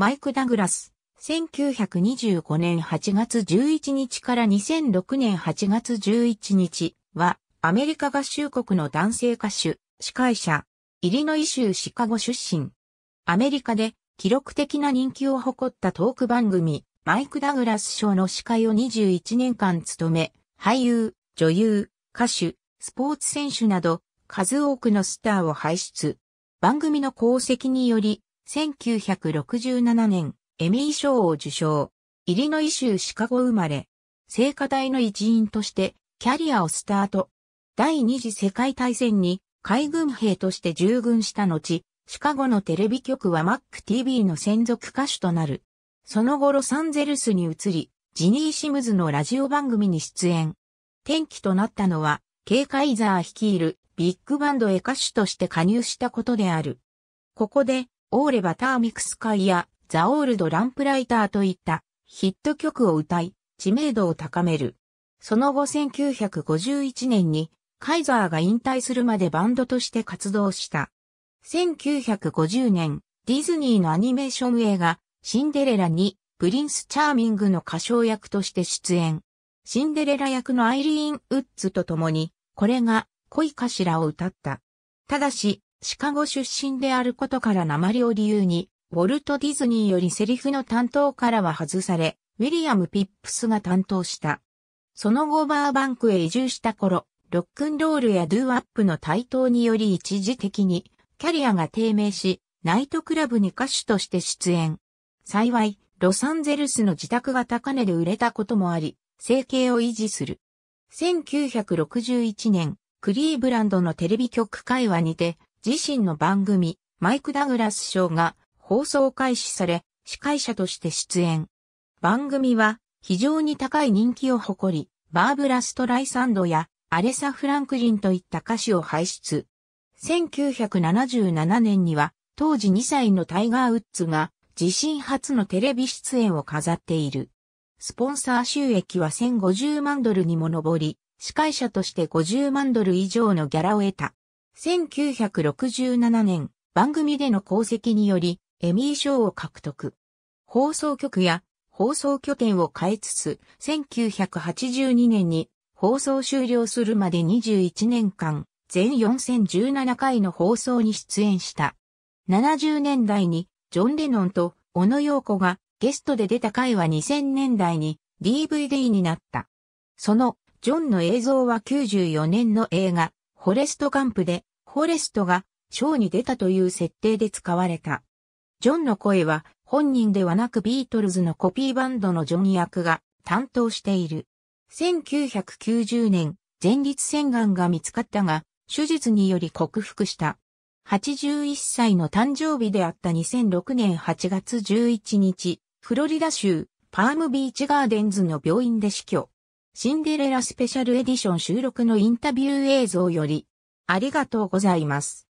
マイク・ダグラス、1925年8月11日から2006年8月11日は、アメリカ合衆国の男性歌手、司会者、イリノイ州シカゴ出身。アメリカで記録的な人気を誇ったトーク番組、マイク・ダグラス賞の司会を21年間務め、俳優、女優、歌手、スポーツ選手など、数多くのスターを輩出。番組の功績により、1967年、エミー賞を受賞。イリノイ州シカゴ生まれ。聖火隊の一員としてキャリアをスタート。第二次世界大戦に海軍兵として従軍した後、シカゴのテレビ局は MacTV の専属歌手となる。その後ロサンゼルスに移り、ジニー・シムズのラジオ番組に出演。転機となったのは、ケイ・カイザー率いるビッグバンドへ歌手として加入したことである。ここでオーレ・バターミクスカイやザ・オールド・ランプライターといったヒット曲を歌い、知名度を高める。その後1951年にカイザーが引退するまでバンドとして活動した。1950年、ディズニーのアニメーション映画、シンデレラに、プリンス・チャーミングの歌唱役として出演。シンデレラ役のアイリーン・ウッズと共に、これが恋かしらを歌った。ただし、シカゴ出身であることから鉛を理由に、ウォルト・ディズニーよりセリフの担当からは外され、ウィリアム・ピップスが担当した。その後バーバンクへ移住した頃、ロックンロールやドゥーアップの台頭により一時的にキャリアが低迷し、ナイトクラブに歌手として出演。幸い、ロサンゼルスの自宅が高値で売れたこともあり、生計を維持する。1961年、クリーブランドのテレビ局会話にて、自身の番組、マイク・ダグラス賞が放送開始され、司会者として出演。番組は非常に高い人気を誇り、バーブラ・ストライサンドやアレサ・フランクリンといった歌手を輩出。1977年には当時2歳のタイガー・ウッズが自身初のテレビ出演を飾っている。スポンサー収益は1050万ドルにも上り、司会者として50万ドル以上のギャラを得た。1967年、番組での功績により、エミー賞を獲得。放送局や放送拠点を変えつつ、1982年に放送終了するまで21年間、全4017回の放送に出演した。70年代にジョン・レノンと小野洋子がゲストで出た回は2000年代に DVD になった。そのジョンの映像は94年の映画、フォレストガンプで、フォレストがショーに出たという設定で使われた。ジョンの声は本人ではなくビートルズのコピーバンドのジョン役が担当している。1990年、前立腺がんが見つかったが、手術により克服した。81歳の誕生日であった2006年8月11日、フロリダ州パームビーチガーデンズの病院で死去。シンデレラスペシャルエディション収録のインタビュー映像より、ありがとうございます。